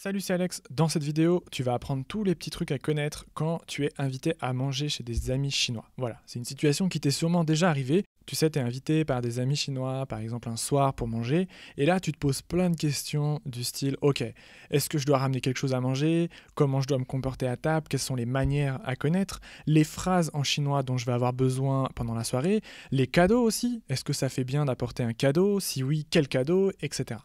Salut, c'est Alex. Dans cette vidéo, tu vas apprendre tous les petits trucs à connaître quand tu es invité à manger chez des amis chinois. Voilà, c'est une situation qui t'est sûrement déjà arrivée. Tu sais, t'es invité par des amis chinois, par exemple un soir pour manger, et là tu te poses plein de questions du style Ok, est-ce que je dois ramener quelque chose à manger Comment je dois me comporter à table Quelles sont les manières à connaître Les phrases en chinois dont je vais avoir besoin pendant la soirée Les cadeaux aussi Est-ce que ça fait bien d'apporter un cadeau Si oui, quel cadeau Etc.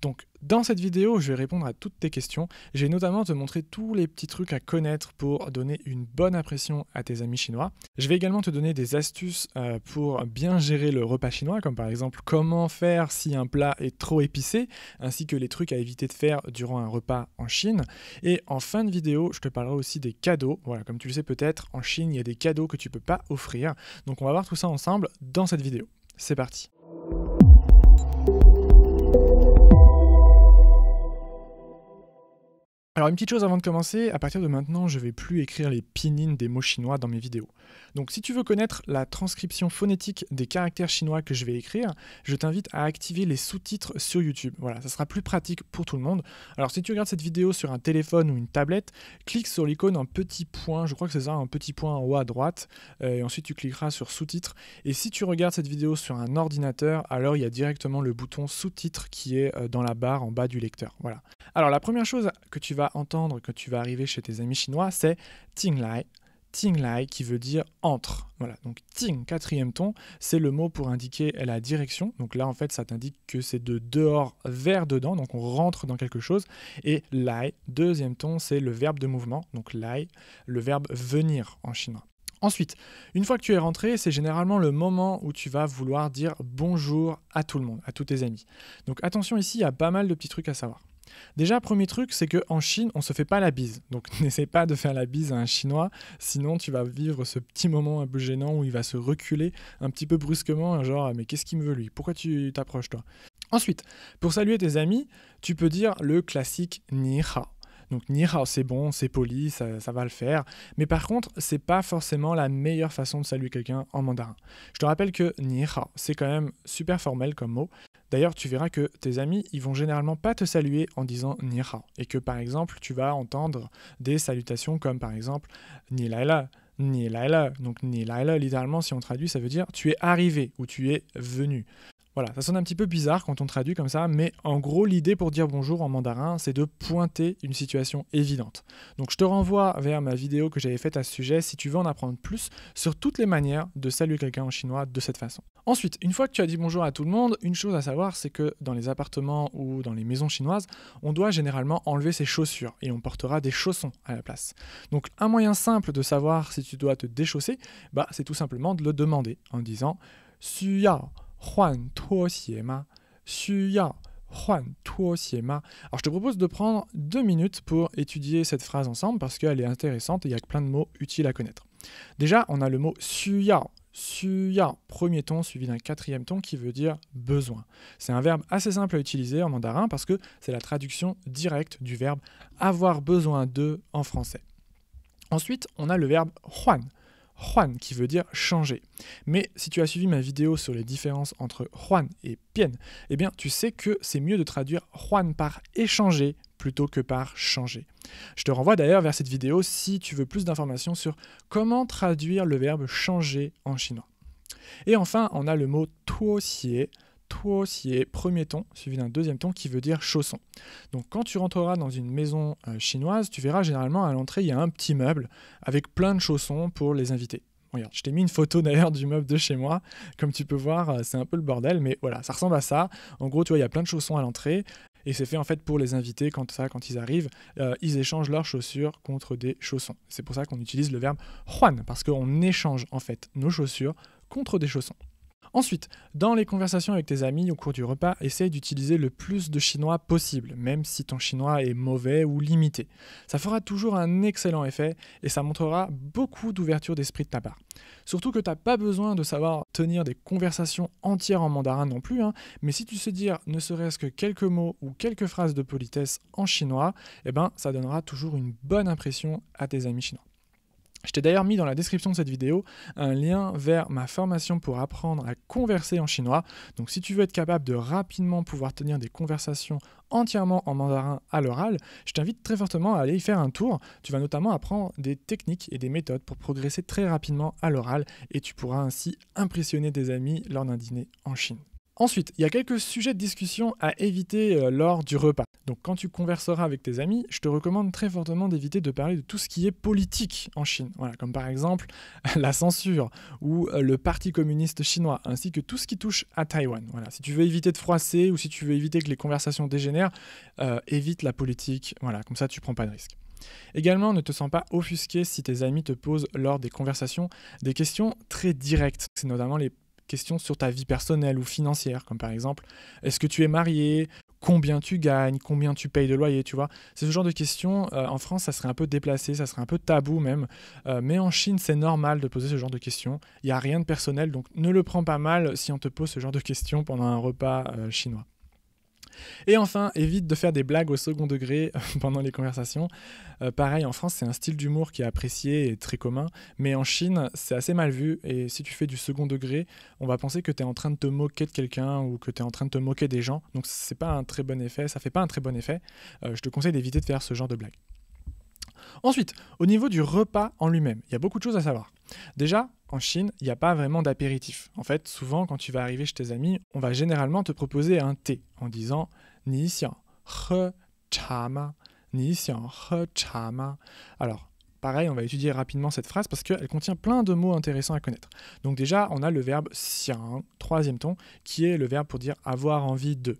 Donc dans cette vidéo, je vais répondre à toutes tes questions. Je vais notamment te montrer tous les petits trucs à connaître pour donner une bonne impression à tes amis chinois. Je vais également te donner des astuces euh, pour bien gérer le repas chinois, comme par exemple comment faire si un plat est trop épicé, ainsi que les trucs à éviter de faire durant un repas en Chine. Et en fin de vidéo, je te parlerai aussi des cadeaux. Voilà, comme tu le sais peut-être, en Chine, il y a des cadeaux que tu ne peux pas offrir. Donc on va voir tout ça ensemble dans cette vidéo. C'est parti. Alors une petite chose avant de commencer, à partir de maintenant, je vais plus écrire les pin-in des mots chinois dans mes vidéos. Donc si tu veux connaître la transcription phonétique des caractères chinois que je vais écrire, je t'invite à activer les sous-titres sur YouTube. Voilà, ça sera plus pratique pour tout le monde. Alors si tu regardes cette vidéo sur un téléphone ou une tablette, clique sur l'icône en petit point, je crois que c'est ça, un petit point en haut à droite, euh, et ensuite tu cliqueras sur sous-titres. Et si tu regardes cette vidéo sur un ordinateur, alors il y a directement le bouton sous-titres qui est euh, dans la barre en bas du lecteur. Voilà. Alors la première chose que tu vas entendre quand tu vas arriver chez tes amis chinois, c'est ting lai. Ting lai qui veut dire entre. Voilà, donc ting, quatrième ton, c'est le mot pour indiquer la direction. Donc là, en fait, ça t'indique que c'est de dehors vers dedans, donc on rentre dans quelque chose. Et lai, deuxième ton, c'est le verbe de mouvement, donc lai, le verbe venir en chinois. Ensuite, une fois que tu es rentré, c'est généralement le moment où tu vas vouloir dire bonjour à tout le monde, à tous tes amis. Donc attention ici, il y a pas mal de petits trucs à savoir. Déjà, premier truc, c'est qu'en Chine, on ne se fait pas la bise. Donc, n'essaie pas de faire la bise à un Chinois, sinon tu vas vivre ce petit moment un peu gênant où il va se reculer un petit peu brusquement, genre, mais qu'est-ce qu'il me veut lui Pourquoi tu t'approches, toi Ensuite, pour saluer tes amis, tu peux dire le classique ni hao. Donc ni hao, c'est bon, c'est poli, ça, va le faire. Mais par contre, c'est pas forcément la meilleure façon de saluer quelqu'un en mandarin. Je te rappelle que ni hao, c'est quand même super formel comme mot. D'ailleurs, tu verras que tes amis, ils vont généralement pas te saluer en disant ni et que par exemple, tu vas entendre des salutations comme par exemple ni laila, ni laila. Donc ni laila, littéralement si on traduit, ça veut dire tu es arrivé ou tu es venu. Voilà, ça sonne un petit peu bizarre quand on traduit comme ça, mais en gros, l'idée pour dire bonjour en mandarin, c'est de pointer une situation évidente. Donc je te renvoie vers ma vidéo que j'avais faite à ce sujet si tu veux en apprendre plus sur toutes les manières de saluer quelqu'un en chinois de cette façon. Ensuite, une fois que tu as dit bonjour à tout le monde, une chose à savoir, c'est que dans les appartements ou dans les maisons chinoises, on doit généralement enlever ses chaussures et on portera des chaussons à la place. Donc un moyen simple de savoir si tu dois te déchausser, bah, c'est tout simplement de le demander en disant « Juan Alors je te propose de prendre deux minutes pour étudier cette phrase ensemble parce qu'elle est intéressante et il y a plein de mots utiles à connaître. Déjà, on a le mot suya. Suya, premier ton suivi d'un quatrième ton qui veut dire besoin. C'est un verbe assez simple à utiliser en mandarin parce que c'est la traduction directe du verbe avoir besoin de en français. Ensuite, on a le verbe juan. Juan, qui veut dire changer. Mais si tu as suivi ma vidéo sur les différences entre Juan et Pien, eh bien tu sais que c'est mieux de traduire Juan par échanger plutôt que par changer. Je te renvoie d'ailleurs vers cette vidéo si tu veux plus d'informations sur comment traduire le verbe changer en chinois. Et enfin, on a le mot tuosie tuo est premier ton, suivi d'un deuxième ton qui veut dire chaussons. Donc quand tu rentreras dans une maison euh, chinoise, tu verras généralement à l'entrée, il y a un petit meuble avec plein de chaussons pour les invités. Regarde, je t'ai mis une photo d'ailleurs du meuble de chez moi. Comme tu peux voir, euh, c'est un peu le bordel, mais voilà, ça ressemble à ça. En gros, tu vois, il y a plein de chaussons à l'entrée. Et c'est fait en fait pour les invités, quand ça, quand ils arrivent, euh, ils échangent leurs chaussures contre des chaussons. C'est pour ça qu'on utilise le verbe Juan, parce qu'on échange en fait nos chaussures contre des chaussons. Ensuite, dans les conversations avec tes amis au cours du repas, essaye d'utiliser le plus de chinois possible, même si ton chinois est mauvais ou limité. Ça fera toujours un excellent effet et ça montrera beaucoup d'ouverture d'esprit de ta part. Surtout que t'as pas besoin de savoir tenir des conversations entières en mandarin non plus, hein, mais si tu sais dire ne serait-ce que quelques mots ou quelques phrases de politesse en chinois, eh ben ça donnera toujours une bonne impression à tes amis chinois. Je t'ai d'ailleurs mis dans la description de cette vidéo un lien vers ma formation pour apprendre à converser en chinois. Donc si tu veux être capable de rapidement pouvoir tenir des conversations entièrement en mandarin à l'oral, je t'invite très fortement à aller y faire un tour. Tu vas notamment apprendre des techniques et des méthodes pour progresser très rapidement à l'oral et tu pourras ainsi impressionner des amis lors d'un dîner en Chine. Ensuite, il y a quelques sujets de discussion à éviter euh, lors du repas. Donc quand tu converseras avec tes amis, je te recommande très fortement d'éviter de parler de tout ce qui est politique en Chine. Voilà, comme par exemple la censure ou euh, le Parti communiste chinois, ainsi que tout ce qui touche à Taïwan. Voilà, si tu veux éviter de froisser ou si tu veux éviter que les conversations dégénèrent, euh, évite la politique. Voilà, comme ça tu prends pas de risques. Également, ne te sens pas offusqué si tes amis te posent lors des conversations des questions très directes. C'est notamment les sur ta vie personnelle ou financière, comme par exemple, est-ce que tu es marié Combien tu gagnes Combien tu payes de loyer Tu vois, c'est ce genre de questions. Euh, en France, ça serait un peu déplacé, ça serait un peu tabou même. Euh, mais en Chine, c'est normal de poser ce genre de questions. Il n'y a rien de personnel, donc ne le prends pas mal si on te pose ce genre de questions pendant un repas euh, chinois. Et enfin, évite de faire des blagues au second degré euh, pendant les conversations. Euh, pareil, en France, c'est un style d'humour qui est apprécié et très commun, mais en Chine, c'est assez mal vu. Et si tu fais du second degré, on va penser que tu es en train de te moquer de quelqu'un ou que tu es en train de te moquer des gens. Donc, c'est pas un très bon effet, ça fait pas un très bon effet. Euh, je te conseille d'éviter de faire ce genre de blagues. Ensuite, au niveau du repas en lui-même, il y a beaucoup de choses à savoir. Déjà, en Chine, il n'y a pas vraiment d'apéritif. En fait, souvent, quand tu vas arriver chez tes amis, on va généralement te proposer un thé en disant Ni sian he chama, Ni he chama. Alors, pareil, on va étudier rapidement cette phrase parce qu'elle contient plein de mots intéressants à connaître. Donc, déjà, on a le verbe xiang, troisième ton, qui est le verbe pour dire avoir envie de.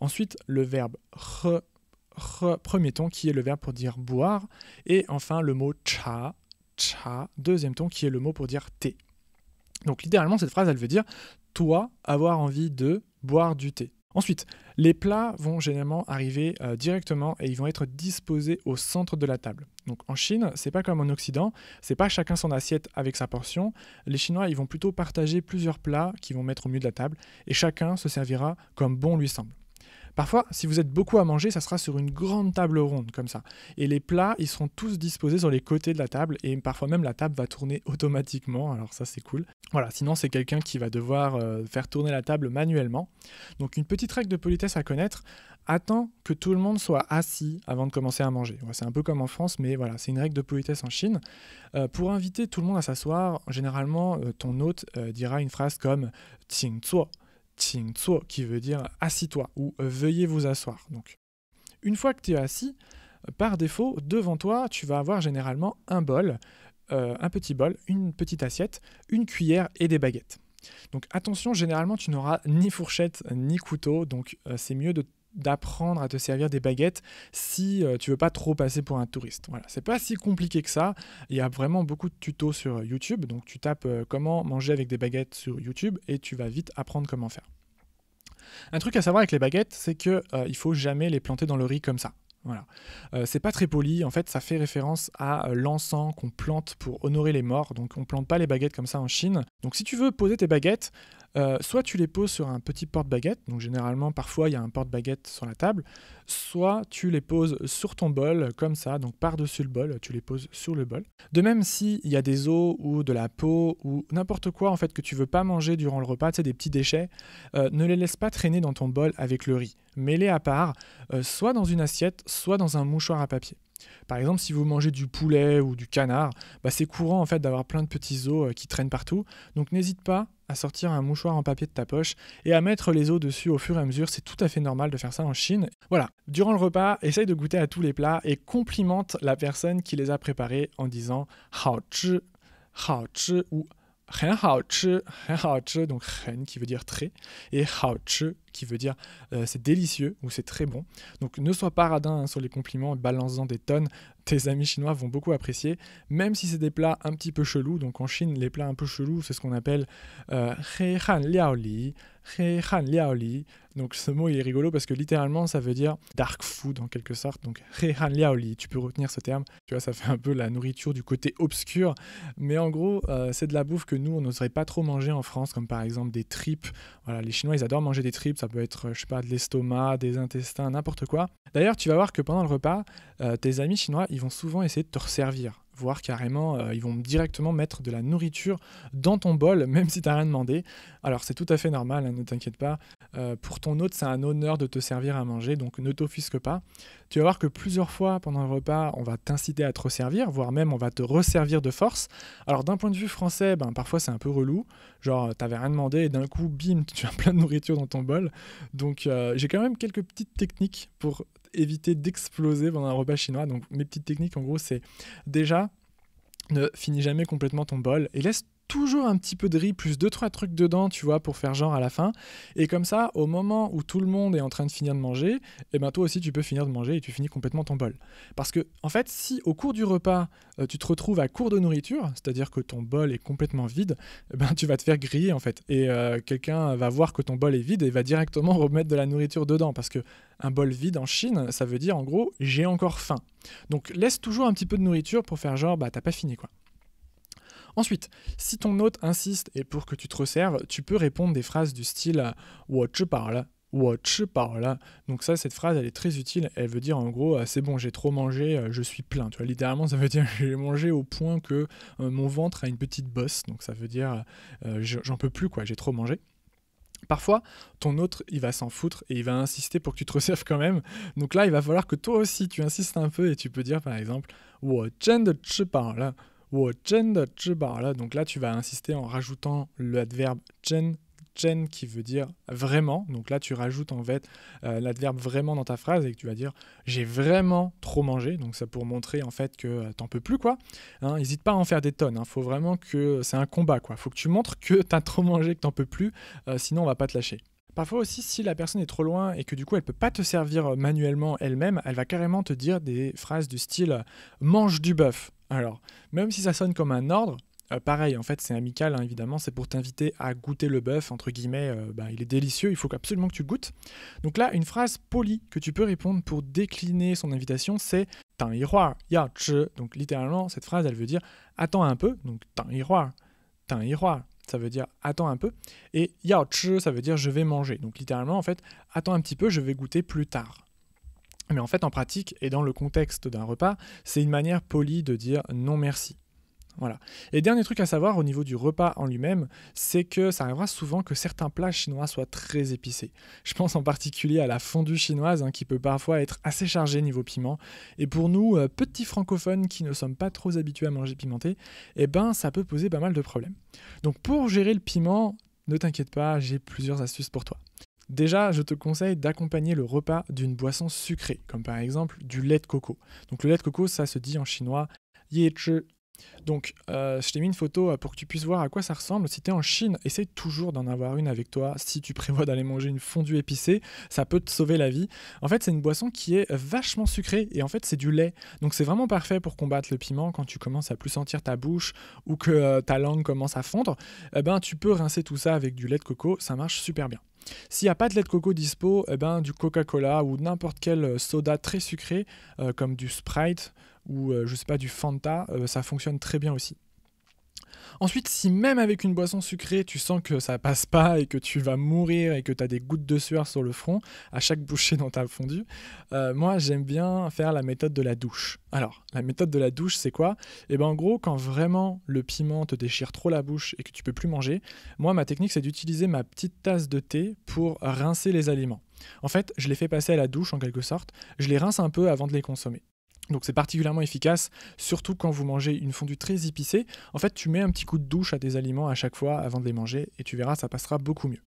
Ensuite, le verbe he, premier ton, qui est le verbe pour dire boire. Et enfin, le mot cha, cha, deuxième ton qui est le mot pour dire thé. Donc littéralement, cette phrase, elle veut dire toi avoir envie de boire du thé. Ensuite, les plats vont généralement arriver euh, directement et ils vont être disposés au centre de la table. Donc en Chine, c'est pas comme en Occident, c'est pas chacun son assiette avec sa portion. Les Chinois, ils vont plutôt partager plusieurs plats qu'ils vont mettre au milieu de la table et chacun se servira comme bon lui semble. Parfois, si vous êtes beaucoup à manger, ça sera sur une grande table ronde comme ça. Et les plats, ils seront tous disposés sur les côtés de la table et parfois même la table va tourner automatiquement. Alors ça, c'est cool. Voilà, sinon c'est quelqu'un qui va devoir euh, faire tourner la table manuellement. Donc une petite règle de politesse à connaître. Attends que tout le monde soit assis avant de commencer à manger. c'est un peu comme en France, mais voilà, c'est une règle de politesse en Chine. Euh, pour inviter tout le monde à s'asseoir, généralement, euh, ton hôte dira une phrase comme «请坐» qui veut dire assis-toi ou veuillez vous asseoir. Donc, une fois que tu es assis, euh, par défaut, devant toi, tu vas avoir généralement un bol, euh, un petit bol, une petite assiette, une cuillère et des baguettes. Donc attention, généralement, tu n'auras ni fourchette ni couteau, donc euh, c'est mieux d'apprendre à te servir des baguettes si tu veux pas trop passer pour un touriste. Voilà, c'est pas si compliqué que ça. Il y a vraiment beaucoup de tutos sur YouTube, donc tu tapes comment manger avec des baguettes sur YouTube et tu vas vite apprendre comment faire. Un truc à savoir avec les baguettes, c'est que ne euh, il faut jamais les planter dans le riz comme ça. Voilà. Euh, c'est pas très poli, en fait ça fait référence à euh, l'encens qu'on plante pour honorer les morts, donc on plante pas les baguettes comme ça en Chine. Donc si tu veux poser tes baguettes, euh, soit tu les poses sur un petit porte-baguette, donc généralement parfois il y a un porte-baguette sur la table, soit tu les poses sur ton bol comme ça, donc par-dessus le bol, tu les poses sur le bol. De même s'il y a des os ou de la peau ou n'importe quoi en fait que tu veux pas manger durant le repas, tu sais, des petits déchets, euh, ne les laisse pas traîner dans ton bol avec le riz. Mets-les à part, euh, soit dans une assiette, soit dans un mouchoir à papier. Par exemple, si vous mangez du poulet ou du canard, bah, c'est courant en fait d'avoir plein de petits os euh, qui traînent partout. Donc n'hésite pas à sortir un mouchoir en papier de ta poche et à mettre les os dessus au fur et à mesure. C'est tout à fait normal de faire ça en Chine. Voilà, durant le repas, essaye de goûter à tous les plats et complimente la personne qui les a préparés en disant hao ou ren hao donc ren qui veut dire très, et hao qui veut dire euh, c'est délicieux ou c'est très bon. Donc ne sois pas radin hein, sur les compliments, balance-en des tonnes. Tes amis chinois vont beaucoup apprécier, même si c'est des plats un petit peu chelous. Donc en Chine, les plats un peu chelous, c'est ce qu'on appelle He euh, Li. Han Liao Donc ce mot il est rigolo parce que littéralement ça veut dire dark food en quelque sorte. Donc Han Liao tu peux retenir ce terme. Tu vois, ça fait un peu la nourriture du côté obscur. Mais en gros, euh, c'est de la bouffe que nous on n'oserait pas trop manger en France, comme par exemple des tripes. Voilà, les Chinois ils adorent manger des tripes ça peut être, je sais pas, de l'estomac, des intestins, n'importe quoi. D'ailleurs, tu vas voir que pendant le repas, euh, tes amis chinois, ils vont souvent essayer de te resservir voire carrément, euh, ils vont directement mettre de la nourriture dans ton bol, même si tu n'as rien demandé. Alors c'est tout à fait normal, hein, ne t'inquiète pas. Euh, pour ton hôte, c'est un honneur de te servir à manger, donc ne t'offusque pas. Tu vas voir que plusieurs fois pendant le repas, on va t'inciter à te resservir, voire même on va te resservir de force. Alors d'un point de vue français, ben, parfois c'est un peu relou, genre t'avais rien demandé et d'un coup, bim, tu as plein de nourriture dans ton bol. Donc euh, j'ai quand même quelques petites techniques pour éviter d'exploser pendant un repas chinois. Donc mes petites techniques en gros c'est déjà ne finis jamais complètement ton bol et laisse toujours un petit peu de riz, plus deux, trois trucs dedans, tu vois, pour faire genre à la fin. Et comme ça, au moment où tout le monde est en train de finir de manger, et eh ben toi aussi tu peux finir de manger et tu finis complètement ton bol. Parce que, en fait, si au cours du repas, euh, tu te retrouves à court de nourriture, c'est-à-dire que ton bol est complètement vide, eh ben tu vas te faire griller, en fait. Et euh, quelqu'un va voir que ton bol est vide et va directement remettre de la nourriture dedans. Parce que un bol vide en Chine, ça veut dire en gros, j'ai encore faim. Donc laisse toujours un petit peu de nourriture pour faire genre, bah t'as pas fini quoi. Ensuite, si ton hôte insiste et pour que tu te resserves, tu peux répondre des phrases du style Watch par là, watch par là. Donc ça, cette phrase, elle est très utile. Elle veut dire en gros, euh, c'est bon, j'ai trop mangé, euh, je suis plein. Tu vois, littéralement, ça veut dire j'ai mangé au point que euh, mon ventre a une petite bosse. Donc ça veut dire j'en peux plus, quoi, j'ai trop mangé. Parfois, ton autre, il va s'en foutre et il va insister pour que tu te resserves quand même. Donc là, il va falloir que toi aussi, tu insistes un peu et tu peux dire par exemple, watch de par là. Ben donc là, tu vas insister en rajoutant l'adverbe chen, chen qui veut dire vraiment. Donc là, tu rajoutes en fait euh, l'adverbe vraiment dans ta phrase et que tu vas dire j'ai vraiment trop mangé. Donc ça pour montrer en fait que euh, t'en peux plus quoi. N'hésite hein, pas à en faire des tonnes. Il hein. Faut vraiment que c'est un combat quoi. Faut que tu montres que t'as trop mangé, que t'en peux plus. Euh, sinon, on va pas te lâcher. Parfois aussi, si la personne est trop loin et que du coup elle peut pas te servir manuellement elle-même, elle va carrément te dire des phrases du style mange du bœuf. Alors, même si ça sonne comme un ordre, euh, pareil, en fait, c'est amical, hein, évidemment, c'est pour t'inviter à goûter le bœuf, entre guillemets, euh, bah, il est délicieux, il faut absolument que tu goûtes. Donc là, une phrase polie que tu peux répondre pour décliner son invitation, c'est yao ya Donc littéralement, cette phrase, elle veut dire attends un peu, donc ta tan Tang ça veut dire attends un peu, et yao ça veut dire je vais manger. Donc littéralement, en fait, attends un petit peu, je vais goûter plus tard. Mais en fait, en pratique et dans le contexte d'un repas, c'est une manière polie de dire non merci. Voilà. Et dernier truc à savoir au niveau du repas en lui-même, c'est que ça arrivera souvent que certains plats chinois soient très épicés. Je pense en particulier à la fondue chinoise hein, qui peut parfois être assez chargée niveau piment. Et pour nous, euh, petits francophones qui ne sommes pas trop habitués à manger pimenté, eh ben ça peut poser pas mal de problèmes. Donc pour gérer le piment, ne t'inquiète pas, j'ai plusieurs astuces pour toi. Déjà, je te conseille d'accompagner le repas d'une boisson sucrée, comme par exemple du lait de coco. Donc le lait de coco, ça se dit en chinois donc, euh, je t'ai mis une photo euh, pour que tu puisses voir à quoi ça ressemble. Si tu es en Chine, essaye toujours d'en avoir une avec toi. Si tu prévois d'aller manger une fondue épicée, ça peut te sauver la vie. En fait, c'est une boisson qui est vachement sucrée et en fait, c'est du lait. Donc, c'est vraiment parfait pour combattre le piment quand tu commences à plus sentir ta bouche ou que euh, ta langue commence à fondre. Eh ben, tu peux rincer tout ça avec du lait de coco. Ça marche super bien. S'il n'y a pas de lait de coco dispo, eh ben, du Coca-Cola ou n'importe quel soda très sucré, comme du Sprite, ou euh, je sais pas du Fanta, euh, ça fonctionne très bien aussi. Ensuite, si même avec une boisson sucrée, tu sens que ça passe pas et que tu vas mourir et que tu as des gouttes de sueur sur le front à chaque bouchée dans ta fondue, euh, moi j'aime bien faire la méthode de la douche. Alors, la méthode de la douche, c'est quoi Eh ben en gros, quand vraiment le piment te déchire trop la bouche et que tu peux plus manger, moi ma technique c'est d'utiliser ma petite tasse de thé pour rincer les aliments. En fait, je les fais passer à la douche en quelque sorte, je les rince un peu avant de les consommer. Donc c'est particulièrement efficace, surtout quand vous mangez une fondue très épicée. En fait, tu mets un petit coup de douche à des aliments à chaque fois avant de les manger et tu verras, ça passera beaucoup mieux.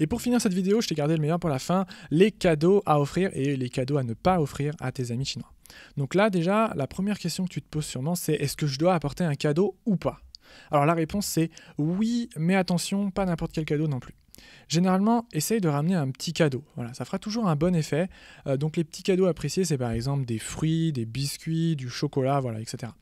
Et pour finir cette vidéo, je t'ai gardé le meilleur pour la fin, les cadeaux à offrir et les cadeaux à ne pas offrir à tes amis chinois. Donc là déjà, la première question que tu te poses sûrement, c'est est-ce que je dois apporter un cadeau ou pas alors la réponse c'est oui, mais attention, pas n'importe quel cadeau non plus. Généralement, essaye de ramener un petit cadeau. ça fera toujours un bon effet. Euh, donc les petits cadeaux appréciés, c'est par exemple des fruits, des biscuits, du chocolat, voilà, etc.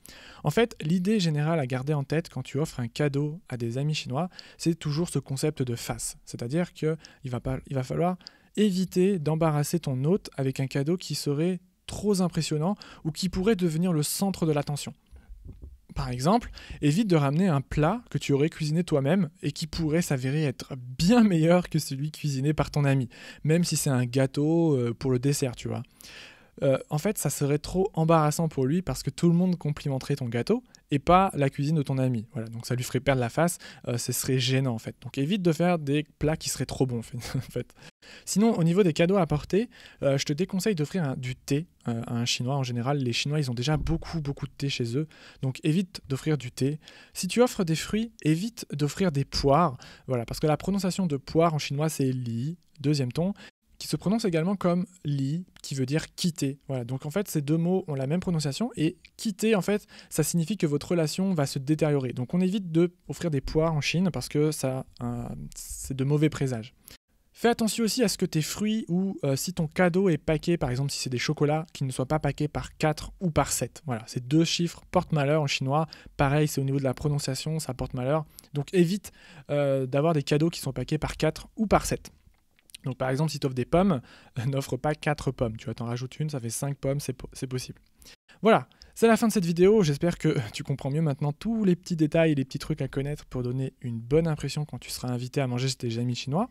En fait, l'idée générale à garder en tête quand tu offres un cadeau à des amis chinois, c'est toujours ce concept de face. C'est-à-dire qu'il va, il va falloir éviter d'embarrasser ton hôte avec un cadeau qui serait trop impressionnant ou qui pourrait devenir le centre de l'attention par exemple, évite de ramener un plat que tu aurais cuisiné toi-même et qui pourrait s'avérer être bien meilleur que celui cuisiné par ton ami, même si c'est un gâteau euh, pour le dessert, tu vois. Euh, en fait, ça serait trop embarrassant pour lui parce que tout le monde complimenterait ton gâteau et pas la cuisine de ton ami. Voilà, donc ça lui ferait perdre la face, euh, ce serait gênant en fait. Donc évite de faire des plats qui seraient trop bons en fait. Sinon, au niveau des cadeaux à apporter, euh, je te déconseille d'offrir du thé euh, à un Chinois. En général, les Chinois, ils ont déjà beaucoup, beaucoup de thé chez eux. Donc évite d'offrir du thé. Si tu offres des fruits, évite d'offrir des poires. Voilà, parce que la prononciation de poire en chinois, c'est li, deuxième ton qui se prononce également comme li, qui veut dire quitter. Voilà, donc en fait, ces deux mots ont la même prononciation, et quitter, en fait, ça signifie que votre relation va se détériorer. Donc on évite de offrir des poires en Chine, parce que ça, c'est de mauvais présages. Fais attention aussi à ce que tes fruits ou euh, si ton cadeau est paqué, par exemple si c'est des chocolats, qu'ils ne soient pas paqués par 4 ou par 7. Voilà, ces deux chiffres portent malheur en chinois. Pareil, c'est au niveau de la prononciation, ça porte malheur. Donc évite euh, d'avoir des cadeaux qui sont paqués par 4 ou par 7. Donc par exemple, si tu offres des pommes, euh, n'offre pas 4 pommes. Tu vois, t'en rajoutes une, ça fait 5 pommes, c'est possible. Voilà, c'est la fin de cette vidéo. J'espère que euh, tu comprends mieux maintenant tous les petits détails et les petits trucs à connaître pour donner une bonne impression quand tu seras invité à manger chez tes amis chinois.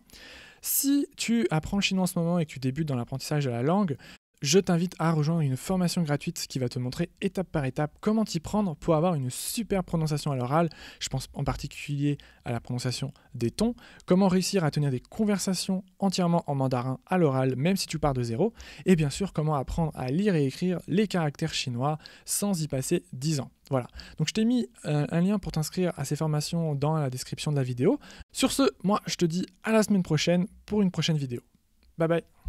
Si tu apprends le chinois en ce moment et que tu débutes dans l'apprentissage de la langue, je t'invite à rejoindre une formation gratuite qui va te montrer étape par étape comment t'y prendre pour avoir une super prononciation à l'oral. Je pense en particulier à la prononciation des tons, comment réussir à tenir des conversations entièrement en mandarin à l'oral, même si tu pars de zéro, et bien sûr comment apprendre à lire et écrire les caractères chinois sans y passer 10 ans. Voilà. Donc je t'ai mis euh, un, lien pour t'inscrire à ces formations dans la description de la vidéo. Sur ce, moi je te dis à la semaine prochaine pour une prochaine vidéo. Bye bye